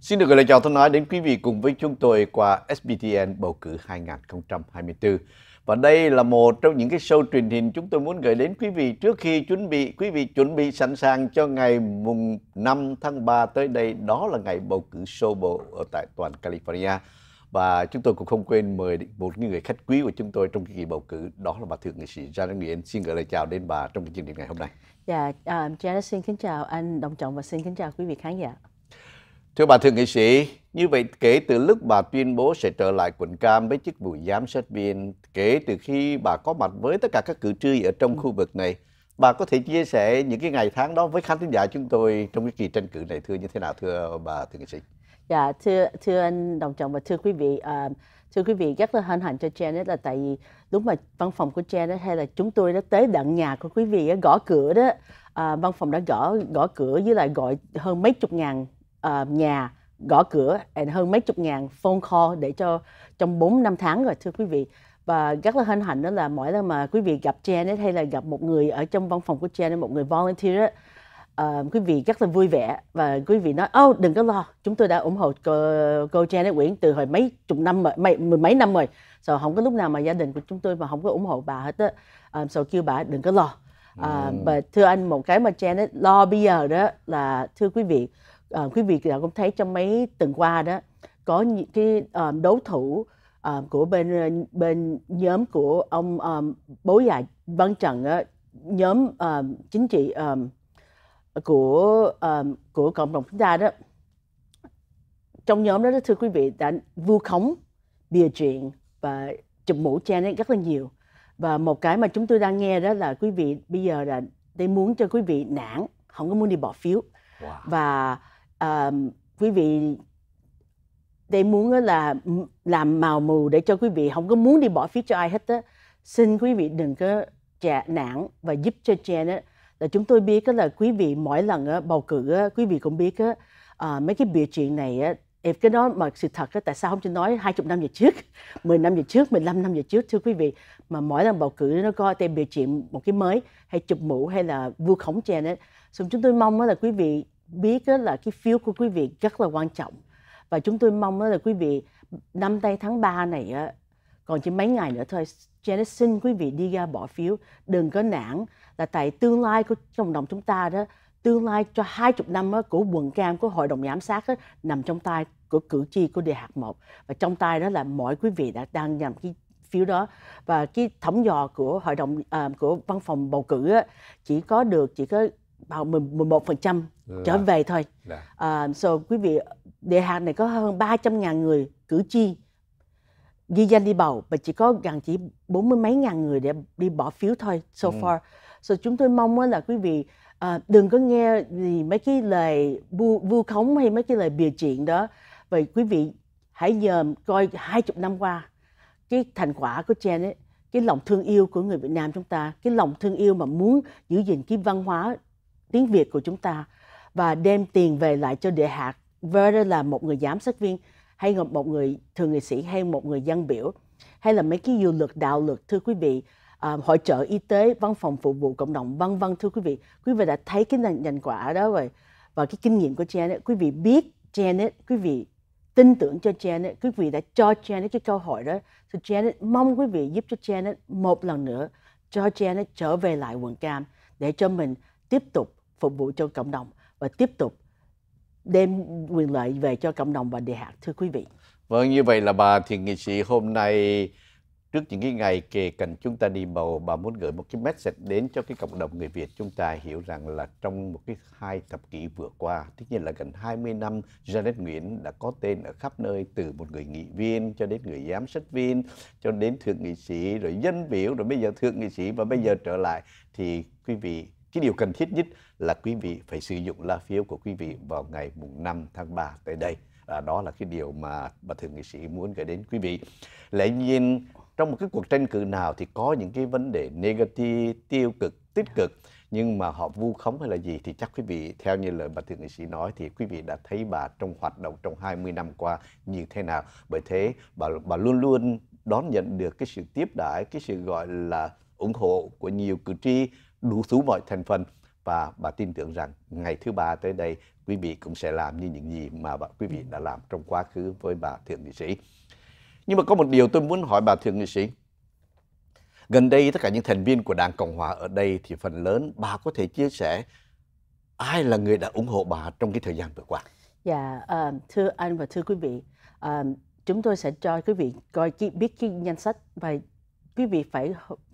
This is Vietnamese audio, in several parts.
Xin được gửi lời chào thân ái đến quý vị cùng với chúng tôi qua SBTN bầu cử 2024. Và đây là một trong những cái show truyền hình chúng tôi muốn gửi đến quý vị trước khi chuẩn bị quý vị chuẩn bị sẵn sàng cho ngày mùng 5 tháng 3 tới đây, đó là ngày bầu cử sơ bộ ở tại toàn California. Và chúng tôi cũng không quên mời một người khách quý của chúng tôi trong kỳ bầu cử, đó là bà Thượng nghị sĩ Janet Nguyễn. Xin gửi lời chào đến bà trong chương trình ngày hôm nay. Dạ, yeah, à, um, Janet xin kính chào anh Đồng Trọng và xin kính chào quý vị khán giả. Thưa bà thượng nghị sĩ, như vậy kể từ lúc bà tuyên bố sẽ trở lại quận Cam với chức vụ giám sát viên, kể từ khi bà có mặt với tất cả các cử tri ở trong khu vực này, bà có thể chia sẻ những cái ngày tháng đó với khán thính giả chúng tôi trong cái kỳ tranh cử này thưa như thế nào thưa bà thượng nghị sĩ? Dạ, thưa thưa anh đồng trọng và thưa quý vị, à, thưa quý vị rất là hân hạnh cho Janet là tại vì đúng mà văn phòng của Janet hay là chúng tôi đã tới đặng nhà của quý vị gõ cửa đó, à, văn phòng đã gõ gõ cửa với lại gọi hơn mấy chục ngàn uh, nhà gõ cửa and hơn mấy chục ngàn phone call để cho trong 4 năm tháng rồi thưa quý vị và rất là hân hạnh đó là mỗi lần mà quý vị gặp Jen ấy, hay là gặp một người ở trong văn phòng của Jen một người volunteer đó uh, ờ, quý vị rất là vui vẻ và quý vị nói oh, đừng có lo chúng tôi đã ủng hộ cô, cô Janet Nguyễn từ hồi mấy chục năm rồi mấy, mười mấy năm rồi so không có lúc nào mà gia đình của chúng tôi mà không có ủng hộ bà hết á um, so kêu bà đừng có lo uh, mm. và thưa anh một cái mà Janet lo bây giờ đó là thưa quý vị à, quý vị cũng thấy trong mấy tuần qua đó có những cái um, ờ, đấu thủ um, của bên ờ, bên nhóm của ông um, bố già Văn Trần đó, nhóm um, chính trị um, của um, của cộng đồng chúng ta đó trong nhóm đó đó thưa quý vị đã vu khống bịa chuyện và chụp mũ che nên rất là nhiều và một cái mà chúng tôi đang nghe đó là quý vị bây giờ là để muốn cho quý vị nản không có muốn đi bỏ phiếu wow. và uh, quý vị để muốn là làm màu mù để cho quý vị không có muốn đi bỏ phiếu cho ai hết á xin quý vị đừng có trả nản và giúp cho Jen á là chúng tôi biết á, là quý vị mỗi lần bầu cử quý vị cũng biết ờ, mấy cái bịa chuyện này á, cái đó mà sự thật á, tại sao không cho nói 20 năm về trước 10 năm về trước 15 năm về trước thưa quý vị mà mỗi lần bầu cử nó có tên bịa chuyện một cái mới hay chụp mũ hay là vu khống Jen á so, chúng tôi mong là quý vị biết là cái phiếu của quý vị rất là quan trọng và chúng tôi mong đó là quý vị năm nay tháng 3 này còn chỉ mấy ngày nữa thôi Janice xin quý vị đi ra bỏ phiếu đừng có nản là tại tương lai của cộng đồng chúng ta đó tương lai cho 20 năm của quận cam của hội đồng giám sát đó, nằm trong tay của cử tri của địa hạt 1 và trong tay đó là mỗi quý vị đã đang nhằm cái phiếu đó và cái thẩm dò của hội đồng à, của văn phòng bầu cử á, chỉ có được chỉ có vào 11 phần trăm dạ. trở về thôi. Uh, so quý vị địa hạt này có hơn 300 ngàn người cử tri ghi danh đi bầu và chỉ có gần chỉ bốn mươi mấy ngàn người để đi bỏ phiếu thôi so ừ. far. So chúng tôi mong là quý vị uh, đừng có nghe gì mấy cái lời vu, vu khống hay mấy cái lời bịa chuyện đó. Vậy quý vị hãy giờ coi hai chục năm qua cái thành quả của Chen ấy, cái lòng thương yêu của người Việt Nam chúng ta, cái lòng thương yêu mà muốn giữ gìn cái văn hóa tiếng Việt của chúng ta và đem tiền về lại cho địa hạt whether là một người giám sát viên hay một người thường nghị sĩ hay một người dân biểu hay là mấy cái dự luật đạo luật thưa quý vị à, hội trợ y tế văn phòng phục vụ cộng đồng vân vân thưa quý vị quý vị đã thấy cái thành thành quả đó rồi và cái kinh nghiệm của Janet quý vị biết Janet quý vị tin tưởng cho Janet quý vị đã cho Janet cái câu hỏi đó thì so Janet mong quý vị giúp cho Janet một lần nữa cho Janet trở về lại quận cam để cho mình tiếp tục phục vụ cho cộng đồng và tiếp tục đem quyền lợi về cho cộng đồng và địa hạt thưa quý vị. Vâng, như vậy là bà thiền nghị sĩ hôm nay trước những cái ngày kề cận chúng ta đi bầu, bà muốn gửi một cái message đến cho cái cộng đồng người Việt chúng ta hiểu rằng là trong một cái hai thập kỷ vừa qua, tất nhiên là gần 20 năm, Janet Nguyễn đã có tên ở khắp nơi từ một người nghị viên cho đến người giám sát viên, cho đến thượng nghị sĩ, rồi dân biểu, rồi bây giờ thượng nghị sĩ và bây giờ trở lại thì quý vị cái điều cần thiết nhất là quý vị phải sử dụng lá phiếu của quý vị vào ngày mùng 5 tháng 3 tới đây. À, đó là cái điều mà bà thượng nghị sĩ muốn gửi đến quý vị. Lẽ nhiên trong một cái cuộc tranh cử nào thì có những cái vấn đề negative, tiêu cực, tích cực nhưng mà họ vu khống hay là gì thì chắc quý vị theo như lời bà thượng nghị sĩ nói thì quý vị đã thấy bà trong hoạt động trong 20 năm qua như thế nào bởi thế bà bà luôn luôn đón nhận được cái sự tiếp đãi cái sự gọi là ủng hộ của nhiều cử tri đủ thứ mọi thành phần và bà tin tưởng rằng ngày thứ ba tới đây quý vị cũng sẽ làm như những gì mà bà, quý vị đã làm trong quá khứ với bà thượng nghị sĩ. Nhưng mà có một điều tôi muốn hỏi bà thượng nghị sĩ. Gần đây tất cả những thành viên của Đảng Cộng Hòa ở đây thì phần lớn bà có thể chia sẻ ai là người đã ủng hộ bà trong cái thời gian vừa qua? Dạ, yeah, ờ, uh, thưa anh và thưa quý vị, uh, chúng tôi sẽ cho quý vị coi biết cái danh sách và quý vị phải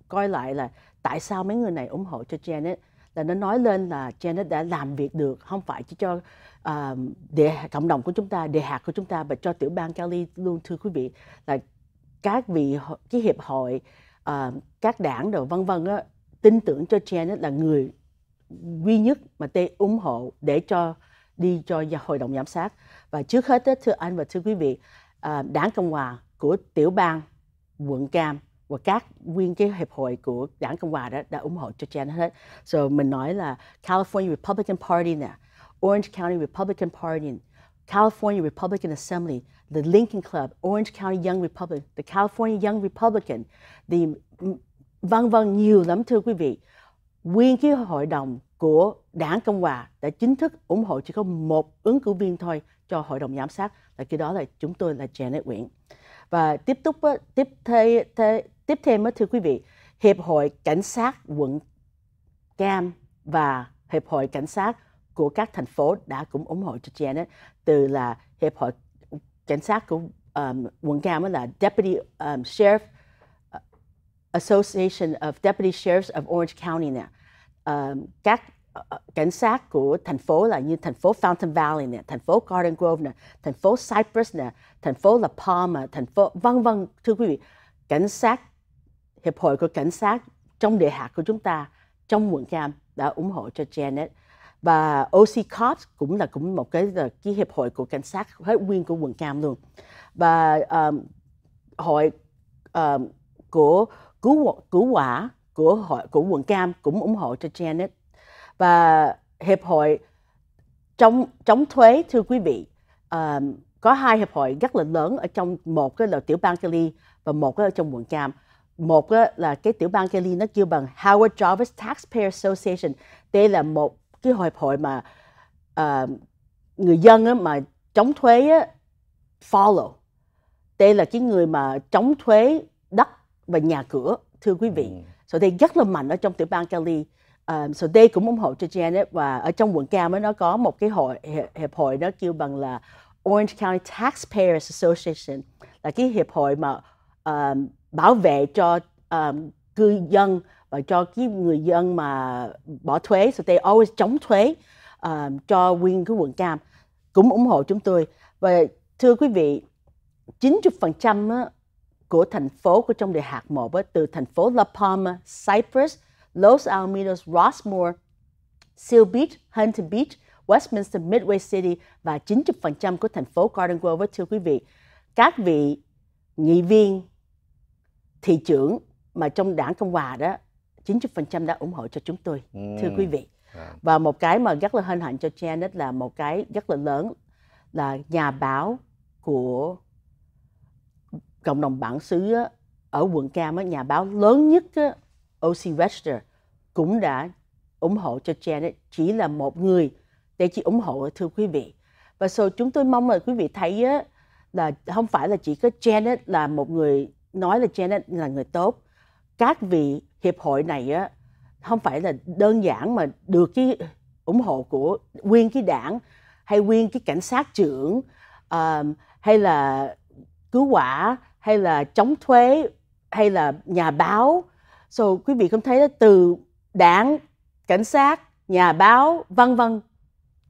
coi lại là tại sao mấy người này ủng hộ cho Janet là nó nói lên là Janet đã làm việc được không phải chỉ cho uh, ờ, địa cộng đồng của chúng ta, địa hạt của chúng ta và cho tiểu bang Cali luôn thưa quý vị là các vị cái hiệp hội uh, các đảng rồi vân vân á tin tưởng cho Janet là người duy nhất mà tê ủng hộ để cho đi cho hội đồng giám sát và trước hết đó, thưa anh và thưa quý vị uh, đảng cộng hòa của tiểu bang quận cam và các nguyên cái hiệp hội của đảng Cộng hòa đó đã ủng hộ cho Jen hết. So mình nói là California Republican Party nè, Orange County Republican Party, California Republican Assembly, the Lincoln Club, Orange County Young Republican, the California Young Republican, the vân vân nhiều lắm thưa quý vị. Nguyên cái hội đồng của đảng Cộng Hòa đã chính thức ủng hộ chỉ có một ứng cử viên thôi cho hội đồng giám sát là cái đó là chúng tôi là Janet Nguyễn và tiếp tục tiếp theo Tiếp theo mới thưa quý vị, Hiệp hội Cảnh sát quận Cam và Hiệp hội Cảnh sát của các thành phố đã cũng ủng hộ cho Janet từ là Hiệp hội Cảnh sát của um, quận Cam là Deputy um, Sheriff ờ, Association of Deputy Sheriffs of Orange County nè. Um, các ờ, ờ, cảnh sát của thành phố là như thành phố Fountain Valley nè, thành phố Garden Grove nè, thành phố Cypress nè, thành phố La Palma, thành phố vân vân thưa quý vị, cảnh sát Hiệp hội của Cảnh sát trong địa hạt của chúng ta trong quận Cam đã ủng hộ cho Janet và OC Cops cũng là cũng một cái là ờ, cái hiệp hội của cảnh sát hết nguyên của quận Cam luôn và um, hội um, của cứu cứu hỏa của hội của quận Cam cũng ủng hộ cho Janet và hiệp hội chống chống thuế thưa quý vị um, có hai hiệp hội rất là lớn ở trong một cái là tiểu bang Cali và một cái ở trong quận Cam một là cái tiểu bang Kelly nó kêu bằng Howard Jarvis Taxpayer Association đây là một cái hội hội mà uh, người dân á, mà chống thuế á, follow đây là cái người mà chống thuế đất và nhà cửa thưa quý vị ừ. so đây rất là mạnh ở trong tiểu bang Kelly um, so đây cũng ủng hộ cho Janet và ở trong quận Cam ấy, nó có một cái hội hiệp hội nó kêu bằng là Orange County Taxpayers Association là cái hiệp hội mà um, bảo vệ cho um, cư dân và cho cái người dân mà bỏ thuế so they always chống thuế um, cho nguyên cái quận cam cũng ủng hộ chúng tôi và thưa quý vị 90% của thành phố của trong đại hạt một á, từ thành phố La Palma, Cyprus, Los Alamitos, Rossmore, Seal Beach, Huntington Beach, Westminster, Midway City và 90% của thành phố Garden Grove. Thưa quý vị, các vị nghị viên thị trưởng mà trong đảng Cộng Hòa đó 90% đã ủng hộ cho chúng tôi, ừ. thưa quý vị. À. Và một cái mà rất là hân hạnh cho Janet là một cái rất là lớn là nhà báo của cộng đồng bản xứ ở quận Cam, á, nhà báo lớn nhất á, OC Wester cũng đã ủng hộ cho Janet chỉ là một người để chỉ ủng hộ thưa quý vị. Và so chúng tôi mong là quý vị thấy là không phải là chỉ có Janet là một người nói là Janet là người tốt các vị hiệp hội này á không phải là đơn giản mà được cái ủng hộ của nguyên cái đảng hay nguyên cái cảnh sát trưởng um, hay là cứu hỏa hay là chống thuế hay là nhà báo so quý vị không thấy đó, từ đảng cảnh sát nhà báo vân vân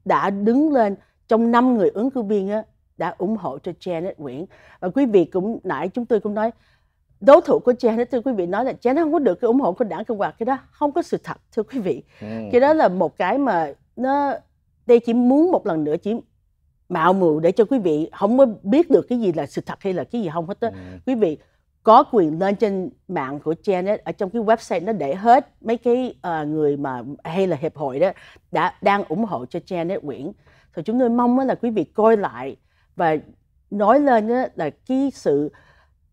đã đứng lên trong năm người ứng cử viên á đã ủng hộ cho Janet Nguyễn và quý vị cũng nãy chúng tôi cũng nói đối thủ của Janet thưa quý vị nói là Janet không có được cái ủng hộ của đảng Cộng hòa cái đó không có sự thật thưa quý vị ừ. cái đó là một cái mà nó đây chỉ muốn một lần nữa chỉ mạo mù để cho quý vị không có biết được cái gì là sự thật hay là cái gì không hết đó. Ừ. quý vị có quyền lên trên mạng của Janet ở trong cái website nó để hết mấy cái uh, người mà hay là hiệp hội đó đã đang ủng hộ cho Janet Nguyễn thì chúng tôi mong là quý vị coi lại và nói lên là cái sự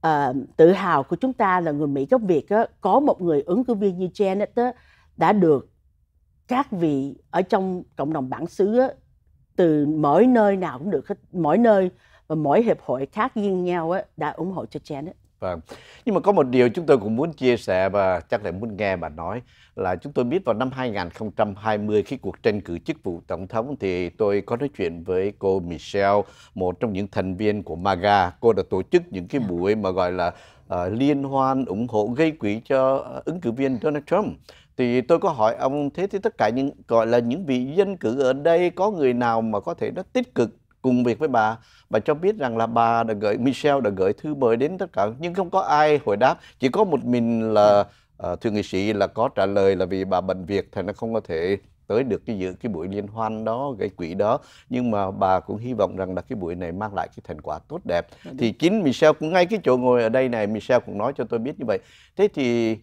uh, tự hào của chúng ta là người Mỹ gốc Việt á, có một người ứng cử viên như Janet á, đã được các vị ở trong cộng đồng bản xứ á, từ mỗi nơi nào cũng được hết mỗi nơi và mỗi hiệp hội khác riêng nhau á, đã ủng hộ cho Janet Vâng. Nhưng mà có một điều chúng tôi cũng muốn chia sẻ và chắc là muốn nghe bà nói là chúng tôi biết vào năm 2020 khi cuộc tranh cử chức vụ tổng thống thì tôi có nói chuyện với cô Michelle, một trong những thành viên của MAGA. Cô đã tổ chức những cái dạ. buổi mà gọi là uh, liên hoan ủng hộ gây quỹ cho ờ, ứng cử viên Donald Trump thì tôi có hỏi ông thế thì tất cả những gọi là những vị dân cử ở đây có người nào mà có thể nó tích cực cùng việc với bà bà cho biết rằng là bà đã gửi Michelle đã gửi thư mời đến tất cả nhưng không có ai hồi đáp chỉ có một mình là uh, ừ. ờ, thượng nghị sĩ là có trả lời là vì bà bệnh việc thì nó không có thể tới được cái dự cái buổi liên hoan đó cái quỹ đó nhưng mà bà cũng hy vọng rằng là cái buổi này mang lại cái thành quả tốt đẹp dạ thì chính Michelle cũng ngay cái chỗ ngồi ở đây này Michelle cũng nói cho tôi biết như vậy thế thì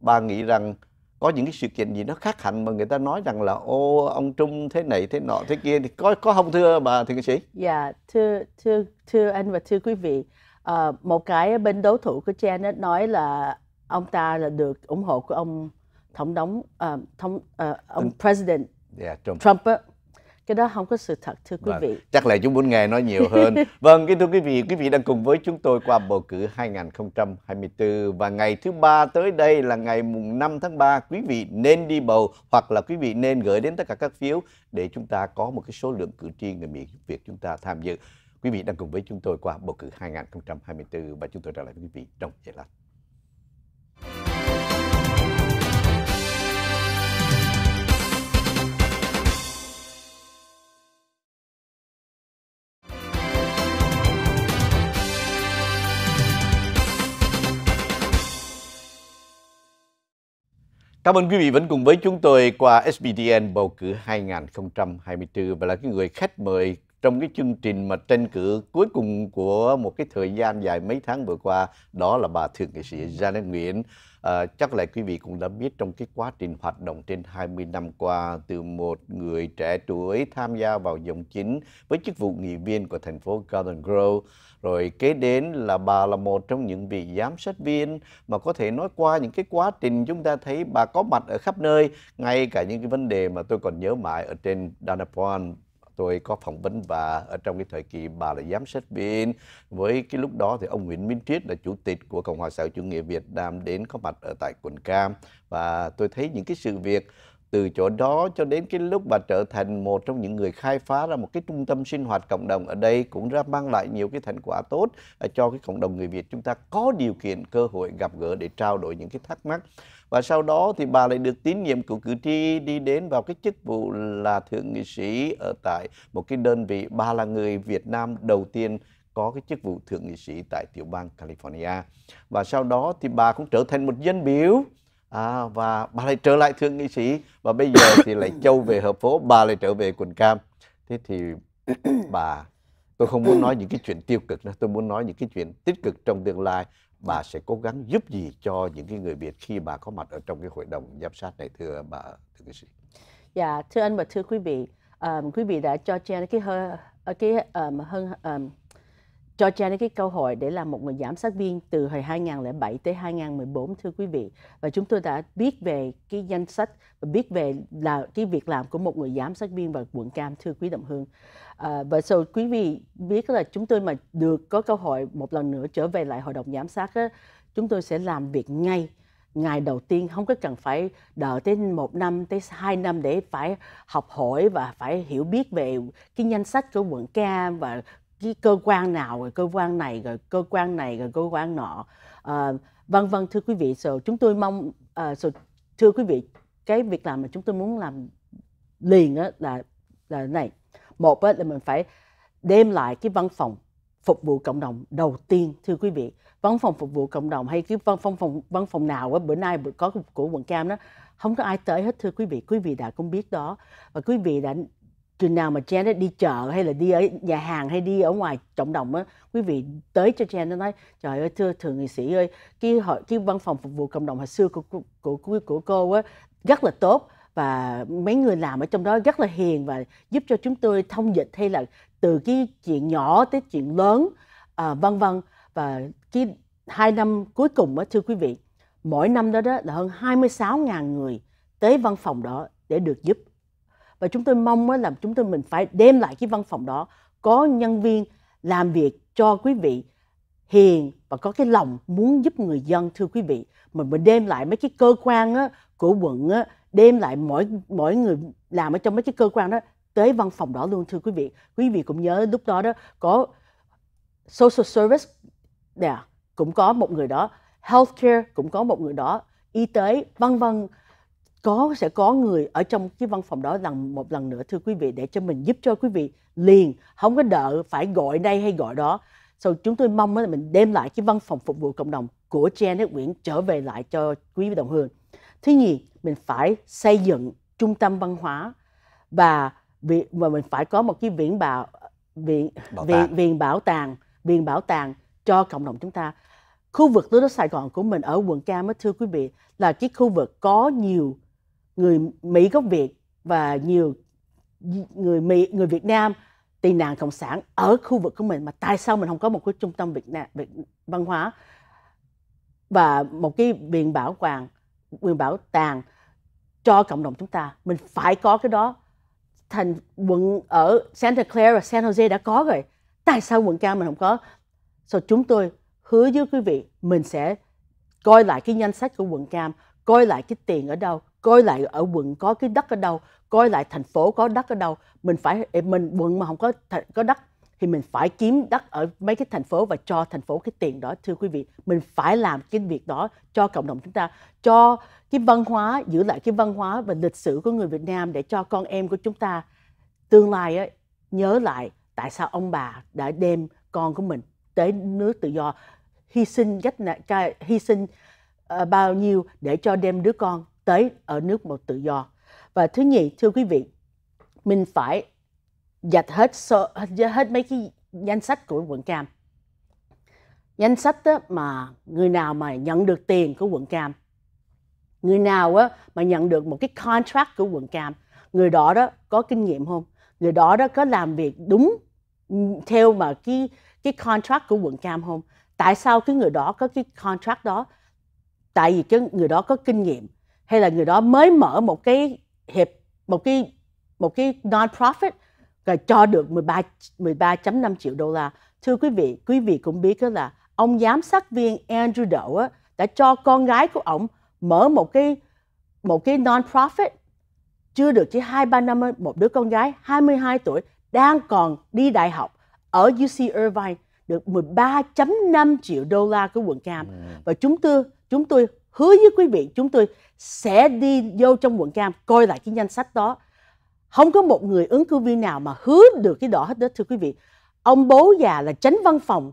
bà nghĩ rằng có những cái sự kiện gì nó khác hẳn mà người ta nói rằng là ô ông Trung thế này thế nọ thế kia thì có có không thưa bà thưa sĩ? Dạ thưa thưa thưa anh và thưa quý vị à, một cái bên đối thủ của Jen nói là ông ta là được ủng hộ của ông tổng thống uh, thống uh, ông ừ. president yeah, dạ, Trump, Trump cái đó không có sự thật thưa quý vâng. vị chắc là chúng muốn nghe nói nhiều hơn vâng kính thưa quý vị quý vị đang cùng với chúng tôi qua bầu cử 2024 và ngày thứ ba tới đây là ngày mùng 5 tháng 3 quý vị nên đi bầu hoặc là quý vị nên gửi đến tất cả các phiếu để chúng ta có một cái số lượng cử tri người Mỹ Việt chúng ta tham dự quý vị đang cùng với chúng tôi qua bầu cử 2024 và chúng tôi trở lại với quý vị trong giây lát Cảm ơn quý vị vẫn cùng với chúng tôi qua SBTN bầu cử 2024 và là cái người khách mời trong cái chương trình mà tranh cử cuối cùng của một cái thời gian dài mấy tháng vừa qua đó là bà thượng nghị sĩ Janet Nguyễn À, chắc là quý vị cũng đã biết trong cái quá trình hoạt động trên 20 năm qua từ một người trẻ tuổi tham gia vào dòng chính với chức vụ nghị viên của thành phố Garden Grove rồi kế đến là bà là một trong những vị giám sát viên mà có thể nói qua những cái quá trình chúng ta thấy bà có mặt ở khắp nơi ngay cả những cái vấn đề mà tôi còn nhớ mãi ở trên Dana tôi có phỏng vấn bà ở trong cái thời kỳ bà là giám sát viên với cái lúc đó thì ông Nguyễn Minh Triết là chủ tịch của Cộng hòa xã hội chủ nghĩa Việt Nam đến có mặt ở tại quận Cam và tôi thấy những cái sự việc từ chỗ đó cho đến cái lúc bà trở thành một trong những người khai phá ra một cái trung tâm sinh hoạt cộng đồng ở đây cũng ra mang lại nhiều cái thành quả tốt à, cho cái cộng đồng người Việt chúng ta có điều kiện cơ hội gặp gỡ để trao đổi những cái thắc mắc và sau đó thì bà lại được tín nhiệm của cử tri đi đến vào cái chức vụ là thượng nghị sĩ ở tại một cái đơn vị bà là người Việt Nam đầu tiên có cái chức vụ thượng nghị sĩ tại tiểu bang California và sau đó thì bà cũng trở thành một dân biểu à, và bà lại trở lại thượng nghị sĩ và bây giờ thì lại châu về hợp phố bà lại trở về quần cam thế thì bà tôi không muốn nói những cái chuyện tiêu cực nữa tôi muốn nói những cái chuyện tích cực trong tương lai bà sẽ cố gắng giúp gì cho những cái người Việt khi bà có mặt ở trong cái hội đồng giám sát này thưa bà thượng nghị sĩ dạ thưa anh và thưa quý vị um, quý vị đã cho Jen cái hơi cái um, hơn um, cho Janet cái câu hỏi để làm một người giám sát viên từ hồi 2007 tới 2014 thưa quý vị và chúng tôi đã biết về cái danh sách và biết về là cái việc làm của một người giám sát viên và quận cam thưa quý đồng hương à, và sau so, quý vị biết là chúng tôi mà được có câu hỏi một lần nữa trở về lại hội đồng giám sát á, chúng tôi sẽ làm việc ngay ngày đầu tiên không có cần phải đợi tới một năm tới hai năm để phải học hỏi và phải hiểu biết về cái danh sách của quận cam và cái cơ quan nào rồi cơ quan này rồi cơ quan này rồi cơ quan nọ uh, vân vân thưa quý vị so chúng tôi mong uh, so, thưa quý vị cái việc làm mà chúng tôi muốn làm liền á là là này một đó là mình phải đem lại cái văn phòng phục vụ cộng đồng đầu tiên thưa quý vị văn phòng phục vụ cộng đồng hay cái văn phòng phòng văn phòng nào á bữa nay có của quận cam đó không có ai tới hết thưa quý vị quý vị đã cũng biết đó và quý vị đã chừng nào mà Janet đi chợ hay là đi ở nhà hàng hay đi ở ngoài cộng đồng á quý vị tới cho Janet nói trời ơi thưa thượng nghị sĩ ơi cái hội cái văn phòng phục vụ cộng đồng hồi xưa của của của, của cô á rất là tốt và mấy người làm ở trong đó rất là hiền và giúp cho chúng tôi thông dịch hay là từ cái chuyện nhỏ tới chuyện lớn à, vân vân và cái hai năm cuối cùng á thưa quý vị mỗi năm đó đó là hơn 26.000 người tới văn phòng đó để được giúp và chúng tôi mong là chúng tôi mình phải đem lại cái văn phòng đó có nhân viên làm việc cho quý vị hiền và có cái lòng muốn giúp người dân thưa quý vị mình mình đem lại mấy cái cơ quan á, của quận á, đem lại mỗi mỗi người làm ở trong mấy cái cơ quan đó tới văn phòng đó luôn thưa quý vị quý vị cũng nhớ lúc đó đó có social service nè yeah, cũng có một người đó healthcare cũng có một người đó y tế vân vân có sẽ có người ở trong cái văn phòng đó lần một lần nữa thưa quý vị để cho mình giúp cho quý vị liền không có đợi phải gọi đây hay gọi đó so chúng tôi mong là mình đem lại cái văn phòng phục vụ cộng đồng của Janet Nguyễn trở về lại cho quý vị đồng hương thứ nhì mình phải xây dựng trung tâm văn hóa và mà mình phải có một cái viện bảo viện bảo viện, viện bảo tàng viện bảo tàng cho cộng đồng chúng ta khu vực tôi đó Sài Gòn của mình ở quận Cam á thưa quý vị là cái khu vực có nhiều người Mỹ gốc Việt và nhiều người Mỹ người Việt Nam tị nạn cộng sản ở khu vực của mình mà tại sao mình không có một cái trung tâm Việt Nam Việt, văn hóa và một cái viện bảo quản quyền bảo tàng cho cộng đồng chúng ta mình phải có cái đó thành quận ở Santa Clara San Jose đã có rồi tại sao quận cao mình không có so chúng tôi hứa với quý vị mình sẽ coi lại cái danh sách của quận cam coi lại cái tiền ở đâu coi lại ở quận có cái đất ở đâu coi lại thành phố có đất ở đâu mình phải mình quận mà không có có đất thì mình phải kiếm đất ở mấy cái thành phố và cho thành phố cái tiền đó thưa quý vị mình phải làm cái việc đó cho cộng đồng chúng ta cho cái văn hóa giữ lại cái văn hóa và lịch sử của người Việt Nam để cho con em của chúng ta tương lai ấy, nhớ lại tại sao ông bà đã đem con của mình tới nước tự do hy sinh cách hy sinh uh, bao nhiêu để cho đem đứa con tới ở nước một tự do. Và thứ nhì, thưa quý vị, mình phải dạch hết so, hết mấy cái danh sách của quận cam. Danh sách đó mà người nào mà nhận được tiền của quận cam, người nào á, mà nhận được một cái contract của quận cam, người đó đó có kinh nghiệm không? Người đó đó có làm việc đúng theo mà cái cái contract của quận cam không? Tại sao cái người đó có cái contract đó? Tại vì cái người đó có kinh nghiệm hay là người đó mới mở một cái hiệp một cái một cái non profit rồi cho được 13 13.5 triệu đô la. Thưa quý vị, quý vị cũng biết đó là ông giám sát viên Andrew Doe á, đã cho con gái của ông mở một cái một cái non profit chưa được chỉ 2 3 năm một đứa con gái 22 tuổi đang còn đi đại học ở UC Irvine được 13.5 triệu đô la của quận Cam. Và chúng tôi chúng tôi hứa với quý vị chúng tôi sẽ đi vô trong quận cam coi lại cái danh sách đó không có một người ứng cử viên nào mà hứa được cái đó hết đó thưa quý vị ông bố già là tránh văn phòng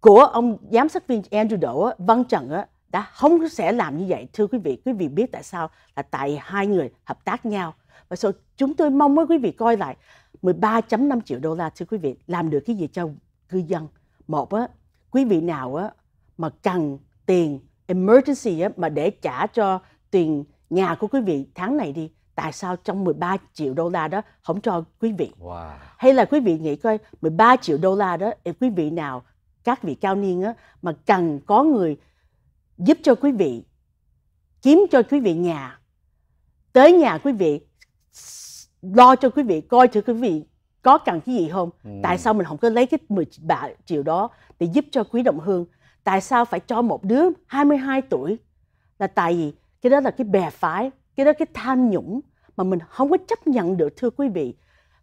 của ông giám sát viên Andrew Đỗ Văn Trần á, đã không sẽ làm như vậy thưa quý vị quý vị biết tại sao là tại hai người hợp tác nhau và sau chúng tôi mong với quý vị coi lại 13.5 triệu đô la thưa quý vị làm được cái gì cho cư dân một á quý vị nào á mà cần tiền emergency á, mà để trả cho tiền nhà của quý vị tháng này đi tại sao trong 13 triệu đô la đó không cho quý vị wow. hay là quý vị nghĩ coi 13 triệu đô la đó quý vị nào các vị cao niên á, mà cần có người giúp cho quý vị kiếm cho quý vị nhà tới nhà quý vị lo cho quý vị coi thử quý vị có cần cái gì không ừ. tại sao mình không có lấy cái 10 triệu đó để giúp cho quý đồng hương tại sao phải cho một đứa 22 tuổi là tại vì cái đó là cái bè phái cái đó cái tham nhũng mà mình không có chấp nhận được thưa quý vị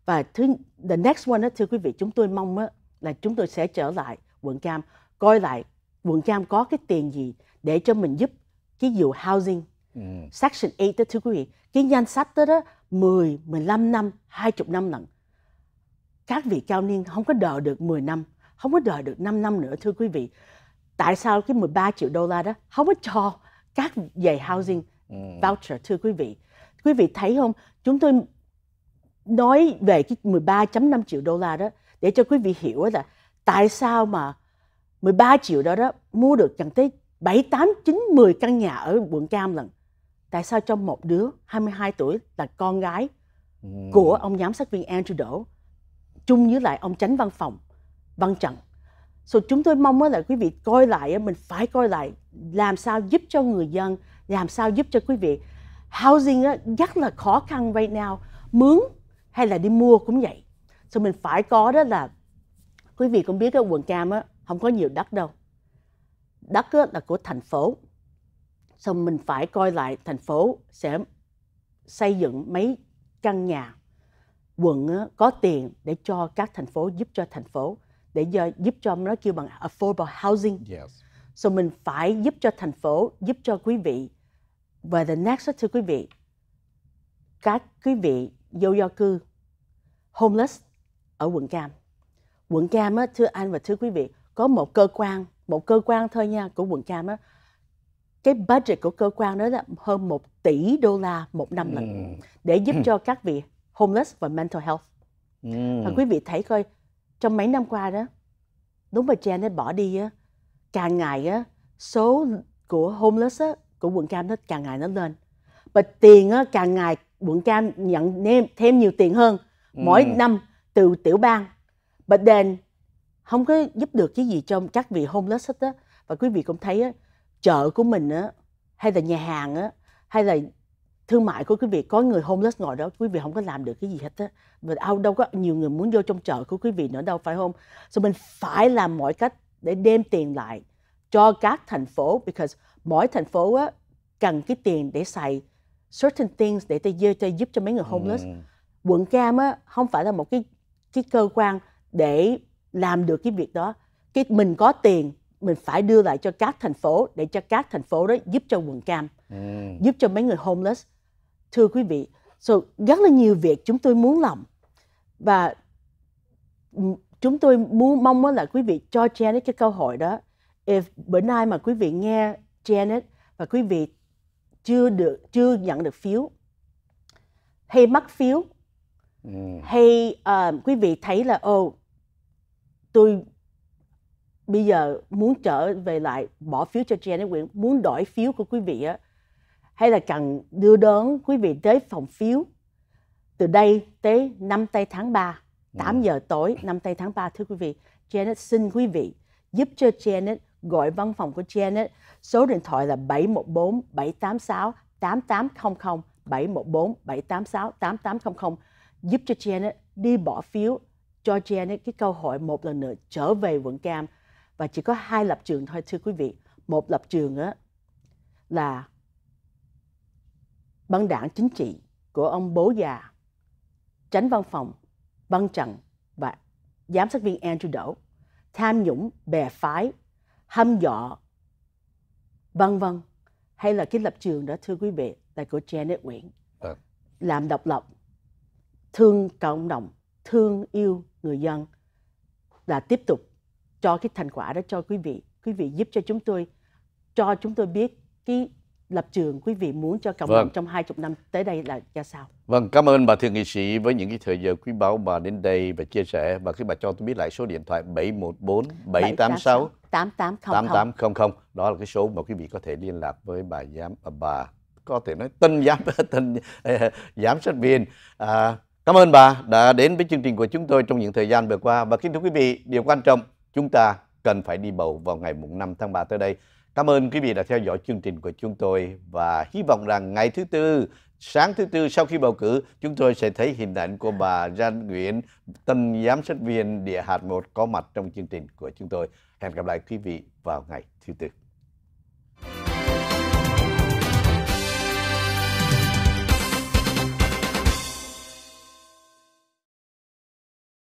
và thứ the next one đó thưa quý vị chúng tôi mong đó, là chúng tôi sẽ trở lại quận cam coi lại quận cam có cái tiền gì để cho mình giúp cái vụ housing ừ. section 8 đó thưa quý vị cái danh sách đó đó 10, 15 năm, 20 năm lần các vị cao niên không có đợi được 10 năm không có đợi được 5 năm nữa thưa quý vị tại sao cái 13 triệu đô la đó không có cho các về ừ. housing ừ. voucher thưa quý vị quý vị thấy không chúng tôi nói về cái 13.5 triệu đô la đó để cho quý vị hiểu là tại sao mà 13 triệu đó đó mua được chẳng tới 7, 8, 9, 10 căn nhà ở quận Cam lần. Tại sao cho một đứa 22 tuổi là con gái ừ. của ông giám sát viên Andrew Đỗ chung với lại ông tránh văn phòng Văn Trần So chúng tôi mong là quý vị coi lại, mình phải coi lại làm sao giúp cho người dân, làm sao giúp cho quý vị. Housing rất là khó khăn right now, mướn hay là đi mua cũng vậy. So mình phải có đó là, quý vị cũng biết cái quận cam á, không có nhiều đất đâu. Đất là của thành phố. So mình phải coi lại thành phố sẽ xây dựng mấy căn nhà quận có tiền để cho các thành phố giúp cho thành phố để giúp cho nó kêu bằng affordable housing. Yes. So mình phải giúp cho thành phố, giúp cho quý vị và the next thưa quý vị các quý vị vô gia cư homeless ở quận Cam. Quận Cam á, thưa anh và thưa quý vị có một cơ quan, một cơ quan thôi nha của quận Cam á, cái budget của cơ quan đó là hơn 1 tỷ đô la một năm mm. để giúp cho các vị homeless và mental health. Mm. Và ừ. quý vị thấy coi trong mấy năm qua đó đúng mà cha nó bỏ đi á càng ngày á số của homeless á của quận cam nó càng ngày nó lên và tiền á càng ngày quận cam nhận thêm nhiều tiền hơn mỗi ừ. năm từ tiểu bang but then không có giúp được cái gì cho các vị homeless hết á và quý vị cũng thấy á chợ của mình á hay là nhà hàng á hay là thương mại của quý vị có người homeless ngồi đó quý vị không có làm được cái gì hết á và đâu đâu có nhiều người muốn vô trong chợ của quý vị nữa đâu phải không so mình phải làm mọi cách để đem tiền lại cho các thành phố because mỗi thành phố á, cần cái tiền để xài certain things để ta, ta giúp cho mấy người homeless mm. quận cam á không phải là một cái cái cơ quan để làm được cái việc đó cái mình có tiền mình phải đưa lại cho các thành phố để cho các thành phố đó giúp cho quận cam mm. giúp cho mấy người homeless thưa quý vị so rất là nhiều việc chúng tôi muốn làm và ừ, chúng tôi muốn mong là quý vị cho Janet cái câu hỏi đó if bữa nay mà quý vị nghe Janet và quý vị chưa được chưa nhận được phiếu hay mất phiếu ừ. hay uh, quý vị thấy là ô oh, tôi bây giờ muốn trở về lại bỏ phiếu cho Janet Nguyễn muốn đổi phiếu của quý vị á hay là cần đưa đón quý vị tới phòng phiếu từ đây tới năm tây tháng 3, 8 giờ tối năm tây tháng 3 thưa quý vị. Janet xin quý vị giúp cho Janet gọi văn phòng của Janet. Số điện thoại là 714 786 8800 714 786 8800 giúp cho Janet đi bỏ phiếu cho Janet cái cơ hội một lần nữa trở về quận cam và chỉ có hai lập trường thôi thưa quý vị. Một lập trường á là băng đảng chính trị của ông bố già, tránh văn phòng, băng trận và giám sát viên Andrew Đỗ, tham nhũng bè phái, hâm dọ, vân vân hay là cái lập trường đó thưa quý vị là của Janet Nguyễn vâng. à. làm độc lập thương cộng đồng thương yêu người dân là tiếp tục cho cái thành quả đó cho quý vị quý vị giúp cho chúng tôi cho chúng tôi biết cái lập trường quý vị muốn cho cộng vâng. đồng trong 20 năm tới đây là ra sao? Vâng, cảm ơn bà thượng nghị sĩ với những cái thời giờ quý báu bà đến đây và chia sẻ và khi bà cho tôi biết lại số điện thoại 714 786 8800 8800 đó là cái số mà quý vị có thể liên lạc với bà giám à, bà có thể nói tân giám tân à, giám sát viên à, cảm ơn bà đã đến với chương trình của chúng tôi trong những thời gian vừa qua và kính thưa quý vị điều quan trọng chúng ta cần phải đi bầu vào ngày mùng 5 tháng 3 tới đây Cảm ơn quý vị đã theo dõi chương trình của chúng tôi và hy vọng rằng ngày thứ tư, sáng thứ tư sau khi bầu cử, chúng tôi sẽ thấy hình ảnh của bà Giang Nguyễn, tân giám sát viên địa hạt 1 có mặt trong chương trình của chúng tôi. Hẹn gặp lại quý vị vào ngày thứ tư.